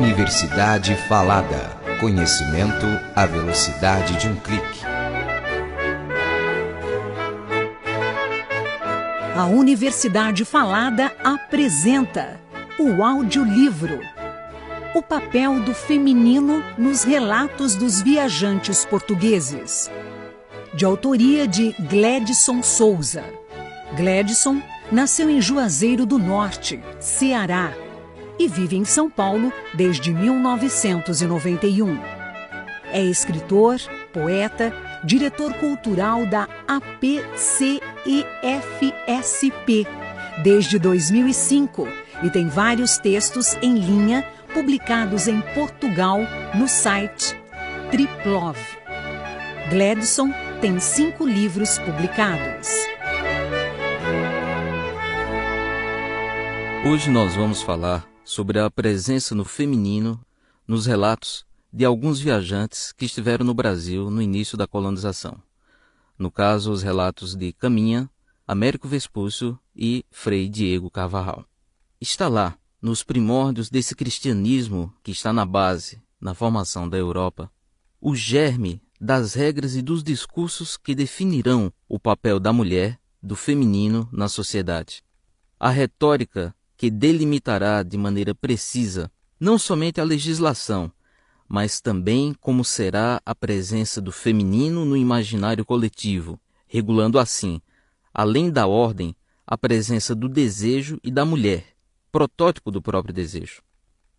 Universidade Falada. Conhecimento à velocidade de um clique. A Universidade Falada apresenta o audiolivro. O papel do feminino nos relatos dos viajantes portugueses. De autoria de Gledson Souza. Gledson nasceu em Juazeiro do Norte, Ceará, e vive em São Paulo desde 1991. É escritor, poeta, diretor cultural da APCEFSP desde 2005 e tem vários textos em linha publicados em Portugal no site Triplov. Gladson tem cinco livros publicados. Hoje nós vamos falar sobre a presença no feminino nos relatos de alguns viajantes que estiveram no Brasil no início da colonização. No caso, os relatos de Caminha, Américo Vespúcio e Frei Diego Carvajal. Está lá, nos primórdios desse cristianismo que está na base, na formação da Europa, o germe das regras e dos discursos que definirão o papel da mulher, do feminino na sociedade. A retórica que delimitará de maneira precisa não somente a legislação, mas também como será a presença do feminino no imaginário coletivo, regulando assim, além da ordem, a presença do desejo e da mulher, protótipo do próprio desejo.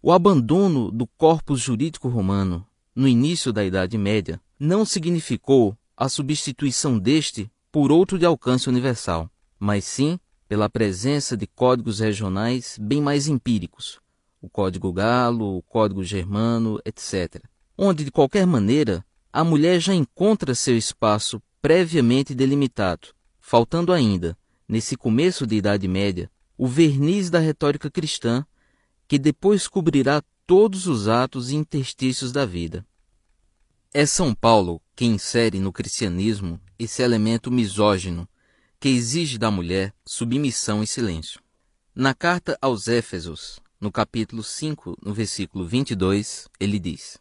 O abandono do corpus jurídico romano no início da Idade Média não significou a substituição deste por outro de alcance universal, mas sim pela presença de códigos regionais bem mais empíricos, o código galo, o código germano, etc., onde, de qualquer maneira, a mulher já encontra seu espaço previamente delimitado, faltando ainda, nesse começo de Idade Média, o verniz da retórica cristã, que depois cobrirá todos os atos e interstícios da vida. É São Paulo quem insere no cristianismo esse elemento misógino que exige da mulher submissão e silêncio. Na carta aos Éfesos, no capítulo 5, no versículo 22, ele diz: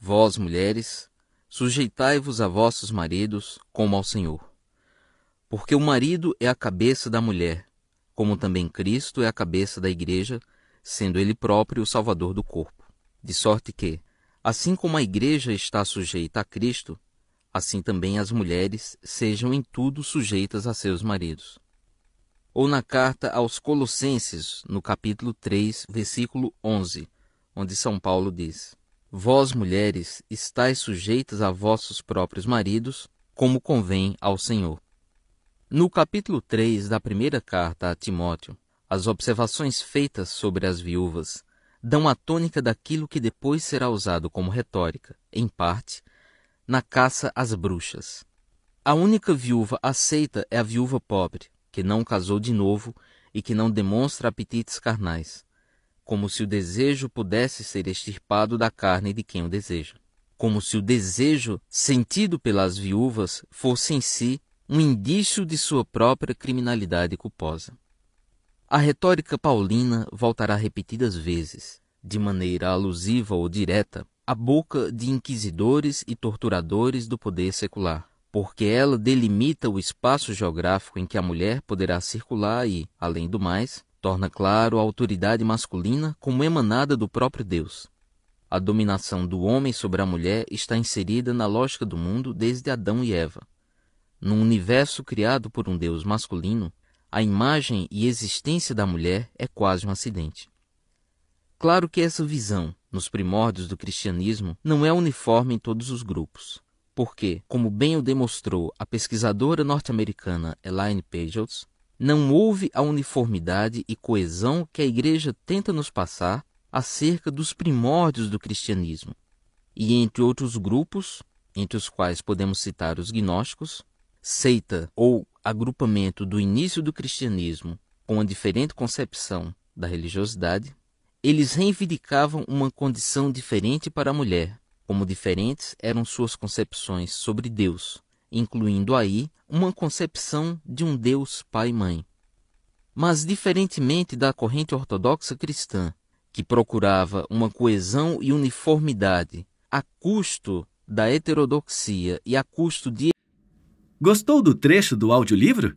Vós, mulheres, sujeitai-vos a vossos maridos como ao Senhor. Porque o marido é a cabeça da mulher, como também Cristo é a cabeça da igreja, sendo ele próprio o salvador do corpo. De sorte que, assim como a igreja está sujeita a Cristo, assim também as mulheres sejam em tudo sujeitas a seus maridos. Ou na carta aos Colossenses, no capítulo 3, versículo 11, onde São Paulo diz: Vós, mulheres, estais sujeitas a vossos próprios maridos, como convém ao Senhor. No capítulo 3 da primeira carta a Timóteo, as observações feitas sobre as viúvas dão a tônica daquilo que depois será usado como retórica, em parte, na caça às bruxas. A única viúva aceita é a viúva pobre, que não casou de novo e que não demonstra apetites carnais, como se o desejo pudesse ser extirpado da carne de quem o deseja, como se o desejo sentido pelas viúvas fosse em si um indício de sua própria criminalidade culposa. A retórica paulina voltará repetidas vezes, de maneira alusiva ou direta, a boca de inquisidores e torturadores do poder secular, porque ela delimita o espaço geográfico em que a mulher poderá circular e, além do mais, torna claro a autoridade masculina como emanada do próprio Deus. A dominação do homem sobre a mulher está inserida na lógica do mundo desde Adão e Eva. Num universo criado por um Deus masculino, a imagem e existência da mulher é quase um acidente. Claro que essa visão, nos primórdios do cristianismo, não é uniforme em todos os grupos. Porque, como bem o demonstrou a pesquisadora norte-americana Elaine Pagels, não houve a uniformidade e coesão que a Igreja tenta nos passar acerca dos primórdios do cristianismo. E entre outros grupos, entre os quais podemos citar os gnósticos, seita ou agrupamento do início do cristianismo com a diferente concepção da religiosidade, eles reivindicavam uma condição diferente para a mulher, como diferentes eram suas concepções sobre Deus, incluindo aí uma concepção de um Deus Pai-Mãe. Mas, diferentemente da corrente ortodoxa cristã, que procurava uma coesão e uniformidade a custo da heterodoxia e a custo de. Gostou do trecho do audiolivro?